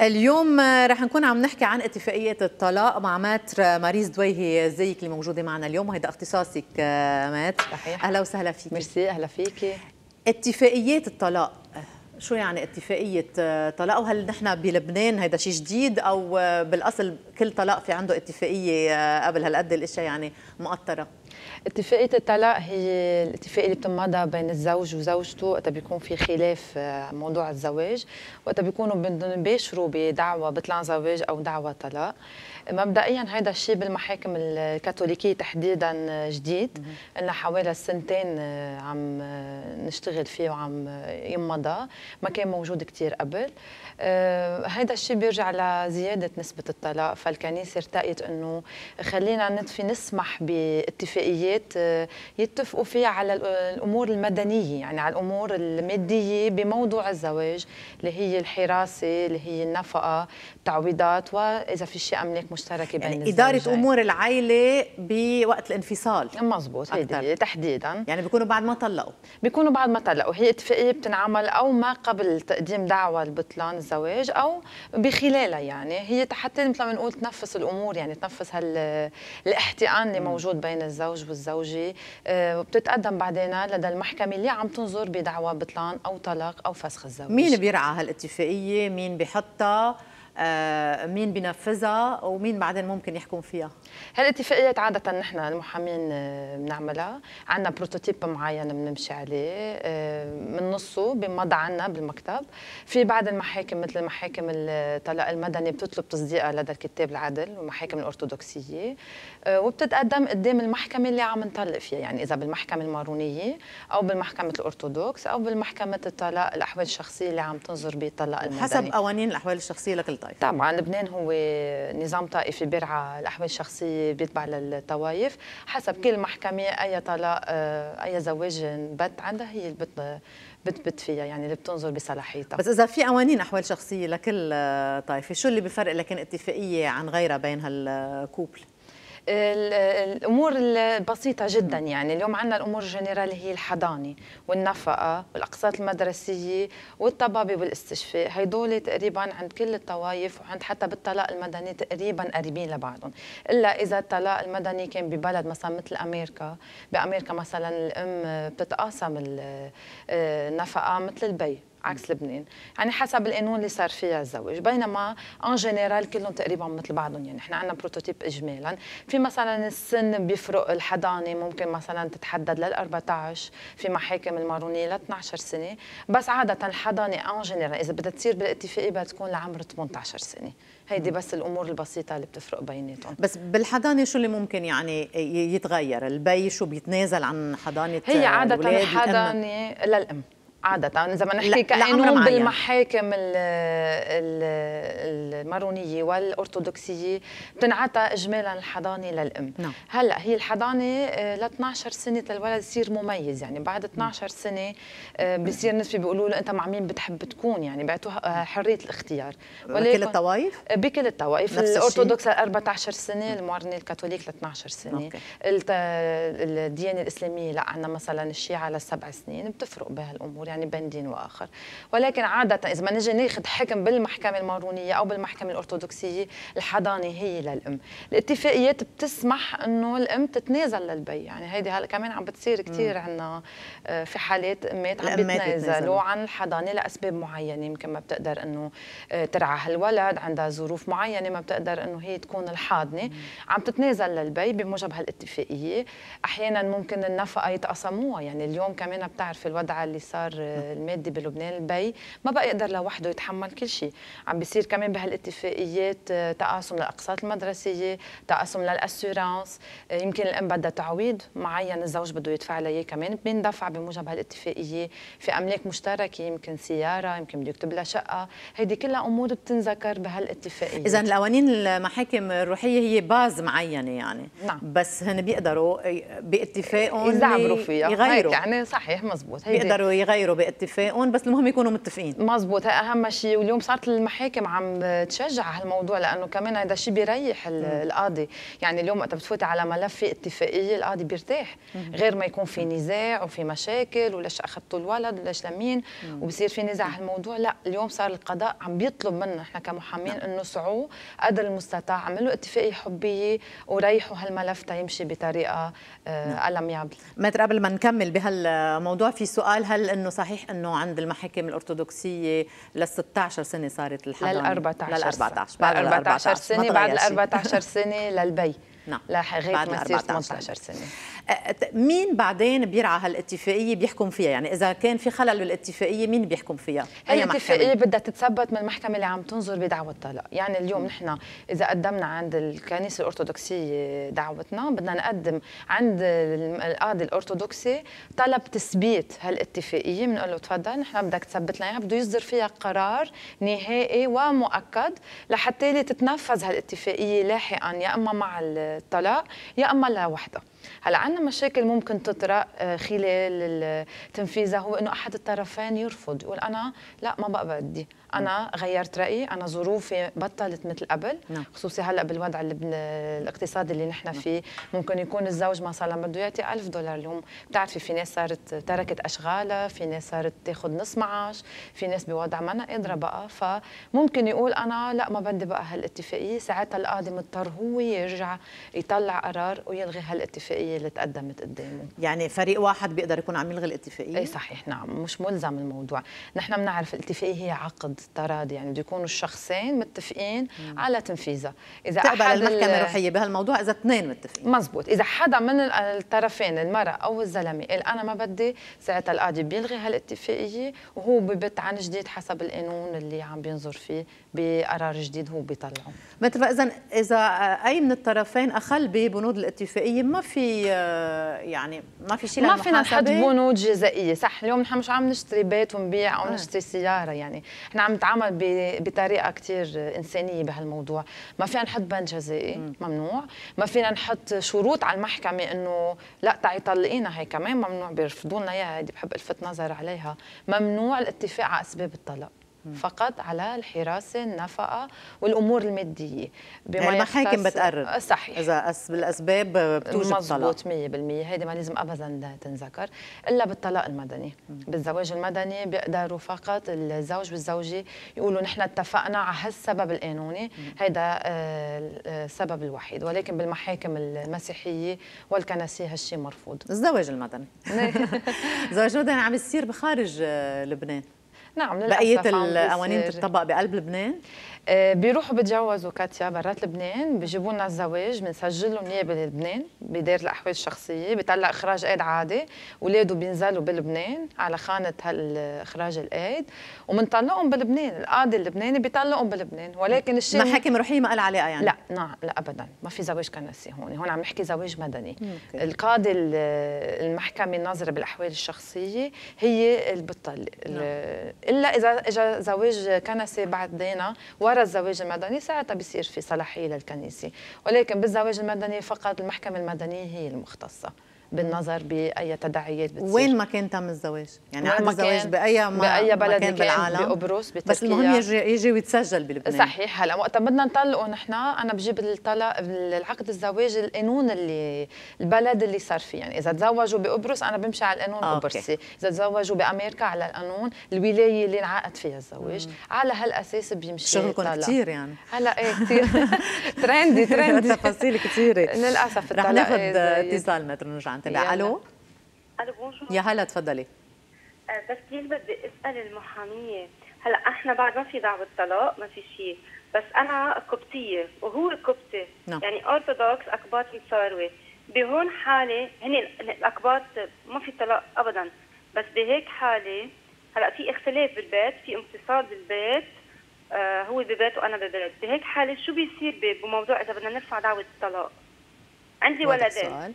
اليوم رح نكون عم نحكي عن اتفاقية الطلاق مع ماتر ماريز دويهي زيك اللي موجودة معنا اليوم وهيدا اختصاصك مات صحيح. أهلا وسهلا فيك ميرسي أهلا فيك اتفاقيات الطلاق شو يعني اتفاقية طلاق وهل نحن بلبنان هيدا شيء جديد أو بالأصل كل طلاق في عنده اتفاقية قبل هالقد الأشياء يعني مقطرة اتفاقية الطلاق هي الاتفاق اللي بتنمضى بين الزوج وزوجته وقتا بيكون في خلاف آه، موضوع الزواج وقتا بيكونوا بدهم يباشروا بدعوى بطلان زواج او دعوى طلاق مبدئيا هذا الشيء بالمحاكم الكاثوليكية تحديدا جديد لنا حوالي سنتين آه، عم آه، نشتغل فيه وعم ينمضى ما كان موجود كثير قبل هذا الشيء بيرجع لزيادة نسبة الطلاق فالكنيسة ارتقت انه خلينا نطفي نسمح باتفاقية اتفاقيات آه، يتفقوا فيها على الامور المدنيه يعني على الامور الماديه بموضوع الزواج اللي هي الحراسه اللي هي النفقه التعويضات واذا في شيء املاك مشتركه بين يعني اداره الزوجين. امور العائله بوقت الانفصال مزبوط هيدي تحديدا يعني بيكونوا بعد ما طلقوا بيكونوا بعد ما طلقوا هي اتفاقيه بتنعمل او ما قبل تقديم دعوى لبطلان الزواج او بخلالها يعني هي حتى مثل ما بنقول تنفس الامور يعني تنفس هال الاحتقان اللي موجود بين الزوجين الزوج والزوجة آه، بتتقدم بعدين لدى المحكمة اللي عم تنظر بدعوى بطلان أو طلاق أو فسخ الزواج مين بيرعى هالاتفاقية مين بحطها آه، مين بينفذها ومين بعدين ممكن يحكم فيها هالاتفاقيات عادة نحن المحامين آه، بنعملها عندنا بروتوتيب معين بنمشي عليه آه، نصه بمضى عنا بالمكتب في بعض المحاكم مثل محاكم الطلاق المدني بتطلب تصديقها لدى الكتاب العدل والمحاكم الأرثوذكسية وبتتقدم قدام المحكمة اللي عم نطلق فيها يعني إذا بالمحكمة المارونية أو بالمحكمة الأرثوذكس أو بالمحكمة الطلاق الأحوال الشخصية اللي عم تنظر بالطلاق المدني حسب قوانين الأحوال الشخصية لكل الطائف طيب. طبعا لبنان هو نظام طائفي بيرعى الاحوال الشخصيه بيتبع للطوائف حسب كل محكمه اي طلاق آه، اي زواج بت عندها هي اللي بت بتبت فيها يعني اللي بتنظر بصلاحيتها بس اذا في قوانين احوال شخصيه لكل طائفه شو اللي بفرق لكن اتفاقيه عن غيرها بين هالكوبل الامور البسيطه جدا يعني اليوم عندنا الامور الجنرال هي الحضانه والنفقه والاقساط المدرسيه والطبابه والاستشفاء هدول تقريبا عند كل الطوائف وعند حتى بالطلاق المدني تقريبا قريبين لبعضهم الا اذا الطلاق المدني كان ببلد مثلا مثل امريكا بامريكا مثلا الام بتتقاسم النفقه مثل البي عكس لبنان يعني حسب القانون اللي صار فيها الزواج بينما ان جنرال كلهم تقريبا مثل بعضهم يعني نحن عندنا بروتوتيب اجمالا في مثلا السن بيفرق الحضانه ممكن مثلا تتحدد لل 14 في محاكم المارونيه ل 12 سنه بس عاده الحضانه ان جنرال اذا بدها تصير بالاتفاقيه بدها تكون لعمر 18 سنه هيدي بس الامور البسيطه اللي بتفرق بيناتهم بس بالحضانه شو اللي ممكن يعني يتغير البي شو بيتنازل عن حضانه هي عاده الحضانه للام عادة إذا بدنا نحكي كقانون بالمحاكم المارونية والأرثوذكسية بتنعطى إجمالا الحضانة للأم نعم. هلا هي الحضانة آه، ل 12 سنة الولد يصير مميز يعني بعد 12 نعم. سنة آه، بصير نسبة بيقولوا له أنت مع مين بتحب تكون يعني بيعطوها آه، حرية الاختيار بكل الطوائف؟ بكل الطوائف الأرثوذكس 14 سنة نعم. المارونية الكاثوليك ل 12 سنة أوكي. الديانة الإسلامية لا عندنا مثلا الشيعة لسبع سنين بتفرق بهالأمور يعني بين دين واخر ولكن عاده اذا ما نجي ناخذ حكم بالمحكمه المارونيه او بالمحكمه الارثوذكسيه الحضانه هي للام الاتفاقيات بتسمح انه الام تتنازل للبي يعني هيدي هلا كمان عم بتصير كثير عندنا آه، في حالات امات عم بتنازلوا عن الحضانه لاسباب معينه يمكن ما بتقدر انه آه، ترعى هالولد عندها ظروف معينه ما بتقدر انه هي تكون الحاضنه عم تتنازل للبي بموجب هالاتفاقيه احيانا ممكن النفقه يتقسموها يعني اليوم كمان بتعرف الوضع اللي صار المادي بلبنان البي ما بقى يقدر لوحده يتحمل كل شيء عم بيصير كمان بهالاتفاقيات آه، تقاسم للاقساط المدرسيه تقاسم للاسورانس آه، يمكن الام بدها تعويض معين الزوج بده يدفع لها كمان بيندفع بموجب هالاتفاقيه في املاك مشتركه يمكن سياره يمكن بده يكتب لها شقه هيدي كلها امور بتنذكر بهالاتفاقيه اذا القوانين المحاكم الروحيه هي باز معينه يعني نعم. بس هن بيقدروا آه، باتفاقهم يغيروا فيها يغيروا يعني صحيح مزبوط بيقدروا يغيروا يغيروا باتفاقهم بس المهم يكونوا متفقين مزبوط اهم شيء واليوم صارت المحاكم عم تشجع هالموضوع لانه كمان هذا الشيء بيريح القاضي يعني اليوم وقت بتفوت على ملف في اتفاقيه القاضي بيرتاح غير ما يكون في نزاع وفي مشاكل وليش اخذتوا الولد وليش لمين وبصير في نزاع هالموضوع لا اليوم صار القضاء عم بيطلب منا احنا كمحامين نعم. انه سعوا قدر المستطاع عملوا اتفاقيه حبيه وريحوا هالملف تيمشي بطريقه آه، نعم. ألم يعبل متر قبل ما نكمل بهالموضوع في سؤال هل انه صحيح صحيح انه عند المحاكم الارثوذكسيه لل 16 سنه صارت الحضانه لل 14 لل 14 بعد 14 سنه بعد ال 14 سنه للبي نعم لغايه ما يصير 18 سنه مين بعدين بيرعى هالاتفاقيه بيحكم فيها يعني اذا كان في خلل بالاتفاقيه مين بيحكم فيها هي الاتفاقية بدها تتثبت من المحكمه اللي عم تنظر بدعوى الطلاق يعني اليوم نحن اذا قدمنا عند الكنيسه الارثوذكسيه دعوتنا بدنا نقدم عند القاضي الارثوذكسي طلب تثبيت هالاتفاقيه بنقول له تفضل نحن بدك تثبت لنا بده يصدر فيها قرار نهائي ومؤكد لحتى تتنفذ هالاتفاقيه لاحقا يا اما مع الطلاق يا اما لوحدها هلا عندنا مشاكل ممكن تطرأ آه، خلال التنفيذ هو انه احد الطرفين يرفض يقول انا لا ما بقى بدي انا غيرت رايي انا ظروفي بطلت مثل قبل نعم. خصوصي هلا بالوضع الاقتصادي اللي نحن نعم. فيه ممكن يكون الزوج مثلا بده يعطي 1000 دولار اليوم بتعرفي في ناس صارت تركت اشغالها في ناس صارت تاخذ نص معاش في ناس بوضع ما أنا قادره بقى فممكن يقول انا لا ما بدي بقى هالاتفاقيه ساعتها القاضي مضطر هو يرجع يطلع قرار ويلغي هالاتفاقيه اللي تقدمت قدامه يعني فريق واحد بيقدر يكون عم يلغي الاتفاقيه اي صحيح نعم مش ملزم الموضوع نحن بنعرف الاتفاقيه هي عقد التراضي يعني بده يكونوا الشخصين متفقين مم. على تنفيذها اذا تقبل المحكمه الروحيه بهالموضوع اذا اثنين متفقين مزبوط اذا حدا من الطرفين المراه او الزلمه قال انا ما بدي ساعتها القاضي بيلغي هالاتفاقيه وهو ببت عن جديد حسب القانون اللي عم بينظر فيه بقرار جديد هو بيطلعه مثل اذا اذا اي من الطرفين اخل ببنود الاتفاقيه ما في آه، يعني ما في شيء ما فينا نحط بنود جزائيه صح اليوم نحن مش عم نشتري بيت ونبيع او آه. نشتري سياره يعني نحن عم نتعامل بطريقه كثير انسانيه بهالموضوع ما فينا نحط بند جزائي ممنوع ما فينا نحط شروط على المحكمه انه لا تعي طلقينا هي كمان ممنوع بيرفضوا لنا اياها هيدي بحب الفت نظر عليها ممنوع الاتفاق على اسباب الطلاق فقط على الحراسه النفقه والامور الماديه بما يعني المحاكم بتقرر آه، صحيح اذا بالاسباب بتوجب مزبوط طلاق 100% هيدي ما لازم ابدا تنذكر الا بالطلاق المدني بالزواج المدني بيقدروا فقط الزوج والزوجه يقولوا نحن اتفقنا على هالسبب القانوني هيدا آه، آه، السبب الوحيد ولكن بالمحاكم المسيحيه والكنسيه هالشيء مرفوض الزواج المدني الزواج المدني عم يصير بخارج لبنان نعم بقية القوانين تطبق بقلب لبنان؟ آه، بيروحوا بيتجوزوا كاتيا برات لبنان بيجيبوا لنا الزواج بنسجل لهم نيابه بلبنان بدار الاحوال الشخصيه بيطلع اخراج ايد عادي اولاده بينزلوا بلبنان على خانه هالاخراج الايد وبنطلقهم بلبنان القاضي اللبناني بيطلقهم بلبنان ولكن الشيء محاكم روحيه ما لها علاقه يعني لا نعم لا ابدا ما في زواج كنسي هون هون عم نحكي زواج مدني ممكن. القاضي المحكمه الناظره بالاحوال الشخصيه هي اللي بتطلق نعم. الا اذا اجى زواج كنسي بعد دينا ورا الزواج المدني ساعتها بصير في صلاحيه للكنيسه ولكن بالزواج المدني فقط المحكمه المدنيه هي المختصه بالنظر باي تداعيات بتصير وين ما كان تم الزواج يعني عن الزواج باي ما باي بلد كان بالعالم بقبرص بتركيا بس المهم يجي يجي ويتسجل بلبنان صحيح هلا وقت بدنا نطلقه نحن انا بجيب الطلاق العقد الزواج القانون اللي البلد اللي صار فيه يعني اذا تزوجوا بقبرص انا بمشي على القانون القبرصي آه، اذا تزوجوا بامريكا على القانون الولايه اللي انعقد فيها الزواج مم. على هالاساس بيمشي شغلكم كثير يعني هلا ايه كثير ترندي ترندي تفاصيل كثيره للاسف رح ناخذ اتصال مترو نرجع تبع الو الو بونجور يا هلا تفضلي أه، بس كثير بدي اسال المحاميه هلا احنا بعد ما في دعوه طلاق ما في شيء بس انا قبطيه وهو قبطي نعم. يعني اورثودوكس اقباط متساويه بهون حاله هن الاقباط ما في طلاق ابدا بس بهيك حاله هلا في اختلاف بالبيت في انفصال بالبيت آه هو ببيت وانا ببيت بهيك حاله شو بيصير بموضوع اذا بدنا نرفع دعوه الطلاق عندي ولدين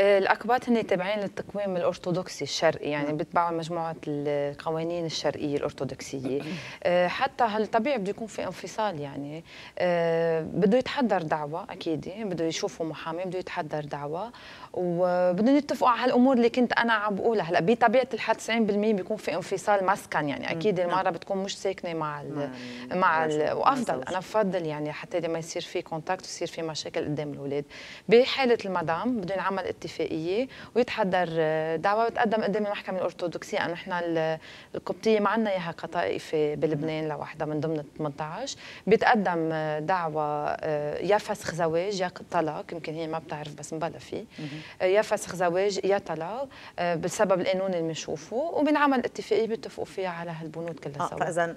الاكباد هن تابعين للتقويم الارثوذكسي الشرقي يعني بيتبعوا مجموعه القوانين الشرقيه الارثوذكسيه آه، حتى هالطبيعي بده يكون في انفصال يعني آه، بده يتحضر دعوه اكيد بده يشوفوا محامي بده يتحضر دعوه وبدهم يتفقوا على هالامور اللي كنت انا عم بقولها هلا بطبيعه الحال 90% بيكون في انفصال مسكن يعني اكيد المراه بتكون مش ساكنه مع الـ مع الـ وافضل انا بفضل يعني حتى ما يصير في كونتاكت ويصير في مشاكل قدام الاولاد بحاله المدام بده ينعمل اتفاق الاتفاقيه ويتحضر آه، دعوه وتقدم قدام المحكمه الارثوذكسيه يعني انه نحن القبطيه ما عندنا اياها كطائفه بلبنان لوحدها من ضمن 18 بيتقدم آه، دعوه آه، يا فسخ زواج يا طلاق يمكن هي ما بتعرف بس مبلا فيه يا فسخ زواج يا طلاق بسبب القانون اللي بنشوفه وبنعمل اتفاقيه بيتفقوا فيها على هالبنود كلها سوا فاذا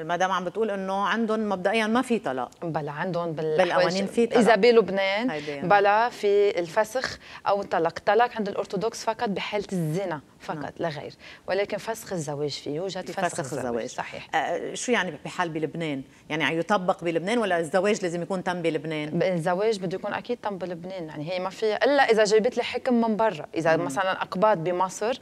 المدام عم بتقول انه عندهم مبدئيا ما في طلاق بلا عندهم بالقوانين في طلاق اذا بلبنان بلا في الفسخ او طلق طلاق عند الارثوذكس فقط بحاله الزنا فقط نعم. لا غير ولكن فسخ الزواج فيه يوجد فسخ, فسخ الزواج. صحيح آه شو يعني بحال بلبنان يعني يطبق بلبنان ولا الزواج لازم يكون تم بلبنان الزواج بده يكون اكيد تم بلبنان يعني هي ما فيها الا اذا جابت لي حكم من برا اذا مم. مثلا اقباض بمصر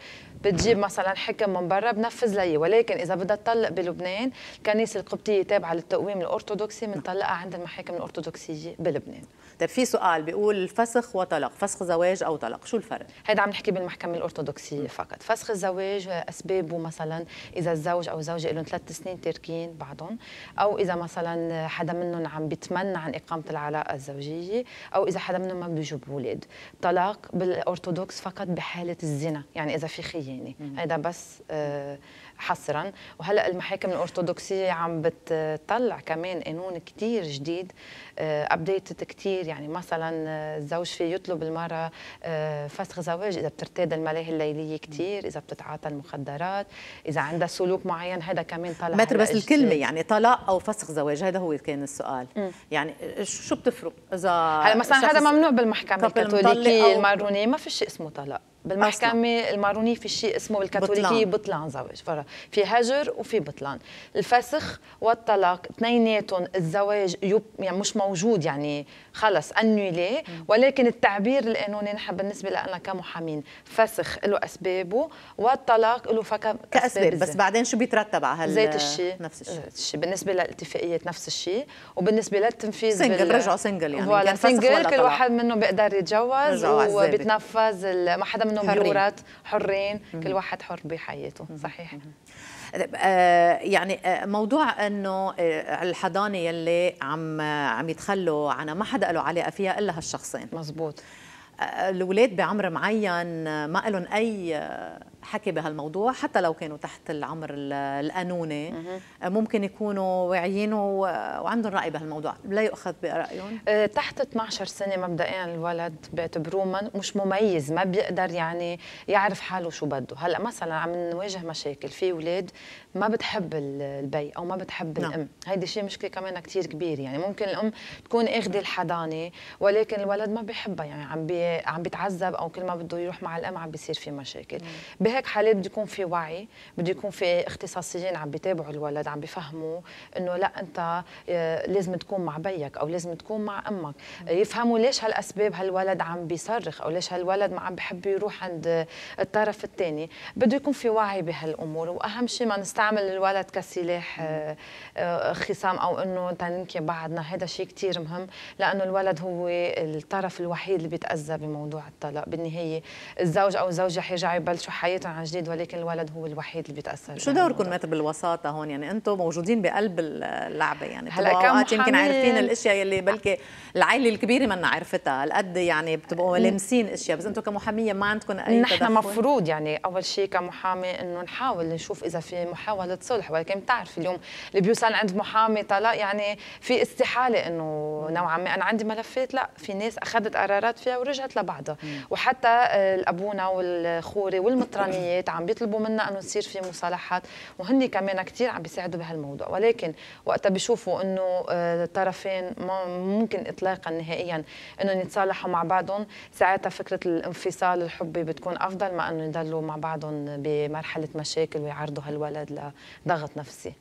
بتجيب مثلا حكم من برا بنفذ لي ولكن اذا بدها تطلق بلبنان الكنيسه القبطيه تابعه للتقويم الارثوذكسي بنطلقها عند المحاكم الارثوذكسيه بلبنان طيب في سؤال بيقول فسخ وطلاق فسخ زواج او طلاق شو الفرق هذا عم نحكي بالمحكمه الارثوذكسيه فقط فسخ الزواج اسبابه مثلا اذا الزوج او الزوجه لهم ثلاث سنين تاركين بعضهم او اذا مثلا حدا منهم عم بيتمنى عن اقامه العلاقه الزوجيه او اذا حدا منهم ما بده يجيب اولاد طلاق بالارثوذكس فقط بحاله الزنا يعني اذا في خيانه الديانه يعني. هذا بس آه، حصرا وهلا المحاكم الارثوذكسيه عم بتطلع كمان قانون كثير جديد ابديتد آه، كثير يعني مثلا آه، الزوج فيه يطلب المراه فسخ زواج اذا بترتاد الملاهي الليليه كثير، اذا بتتعاطى المخدرات اذا عندها سلوك معين هذا كمان طلع متر بس الكلمه يعني طلاق او فسخ زواج هذا هو كان السؤال م. يعني شو بتفرق اذا هلا مثلا هذا ممنوع بالمحكمه الكاثوليكيه المارونيه ما في شيء اسمه طلاق بالمحكمة المارونية في شيء اسمه بالكاثوليكية بطلان زواج فرا في هجر وفي بطلان الفسخ والطلاق اثنيناتهم الزواج يب يعني مش موجود يعني خلص انولي ولكن التعبير القانوني نحن بالنسبة لنا كمحامين فسخ له أسبابه والطلاق له فك... كأسباب بس بعدين شو بيترتب على هال زيت الشيء نفس الشيء بالنسبة للاتفاقيات نفس الشيء وبالنسبة للتنفيذ سنجل بال... رجعوا سنجل يعني ولا سنجل كل واحد منهم بيقدر يتجوز وبيتنفذ ما حدا منهم بيورث حرين كل واحد حر بحياته صحيح آه، يعني آه، موضوع انه آه، الحضانه يلي عم عم يتخلوا عنها ما حدا له علاقه فيها الا هالشخصين مزبوط الاولاد بعمر معين ما لهم اي حكي بهالموضوع حتى لو كانوا تحت العمر القانوني آه، ممكن يكونوا واعيين وعندهم راي بهالموضوع لا يؤخذ برايهم آه، تحت 12 سنه مبدئيا الولد بيعتبروه مش مميز ما بيقدر يعني يعرف حاله شو بده هلا مثلا عم نواجه مشاكل في اولاد ما بتحب البي او ما بتحب نعم. الام هيدي شيء مشكله كمان كثير كبير يعني ممكن الام تكون اخذه الحضانه ولكن الولد ما بيحبها يعني عم بي... عم بيتعذب او كل ما بده يروح مع الام عم بيصير في مشاكل مم. نعم. بهيك حالات بده يكون في وعي بده يكون في اختصاصيين عم بيتابعوا الولد عم بيفهموا انه لا انت آه، لازم تكون مع بيك او لازم تكون مع امك يفهموا ليش هالاسباب هالولد عم بيصرخ او ليش هالولد ما عم بحب يروح عند الطرف الثاني بده يكون في وعي بهالامور واهم شيء ما نستعمل الولد كسلاح آه، آه، خصام او انه تنكي بعضنا هذا شيء كثير مهم لانه الولد هو الطرف الوحيد اللي بيتاذى بموضوع الطلاق بالنهايه الزوج او الزوجه حيرجعوا يبلشوا حياتهم قريتها عن جديد ولكن الولد هو الوحيد اللي بيتاثر شو دوركم مثل بالوساطه هون يعني انتم موجودين بقلب اللعبه يعني هلا كم اوقات يمكن عارفين الاشياء يلي بلكي العائله الكبيره منا عرفتها هالقد يعني بتبقوا لامسين اشياء بس انتم كمحاميه ما عندكم اي نحن مفروض يعني اول شيء كمحامي انه نحاول نشوف اذا في محاوله صلح ولكن بتعرف اليوم اللي بيوصل عند محامي طلاق يعني في استحاله انه نوعا ما انا عندي ملفات لا في ناس اخذت قرارات فيها ورجعت لبعضها وحتى آه، الابونا والخوري والمطران الوطنيات يعني عم بيطلبوا منا انه تصير في مصالحات وهن كمان كثير عم بيساعدوا بهالموضوع ولكن وقتها بيشوفوا انه الطرفين آه، ما ممكن اطلاقا نهائيا انهم يتصالحوا مع بعضهم ساعتها فكره الانفصال الحبي بتكون افضل ما انه يضلوا مع بعضهم بمرحله مشاكل ويعرضوا هالولد لضغط نفسي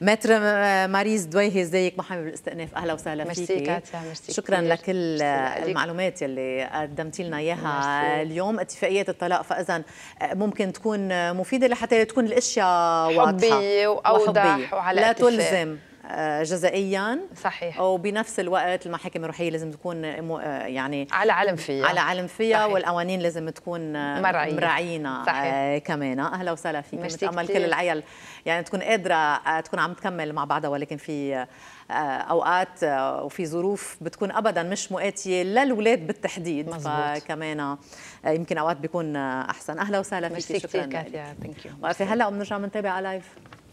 متر آه، ماريز دويهي ازيك محامي بالاستئناف اهلا وسهلا فيك ميرسي كاتيا ميرسي شكرا كتير. لكل المعلومات يلي قدمتي لنا اياها اليوم اتفاقيه الطلاق فاذا آه، ممكن تكون مفيده لحتى تكون الاشياء واضحه حبيه واوضح وعلى لا تلزم آه، جزائيا صحيح وبنفس الوقت المحاكم الروحيه لازم تكون آه، يعني على علم فيها على علم فيها صحيح. والقوانين لازم تكون آه، مراعية. مراعينا كمان اهلا وسهلا فيك بنتامل كل العيال يعني تكون قادره تكون عم تكمل مع بعضها ولكن في اوقات وفي ظروف بتكون ابدا مش مؤاتيه للولاد بالتحديد مزبوط. فكمان يمكن اوقات بيكون احسن اهلا وسهلا فيك شكرا كثير ثانك يو وقفي هلا وبنرجع بنتابع لايف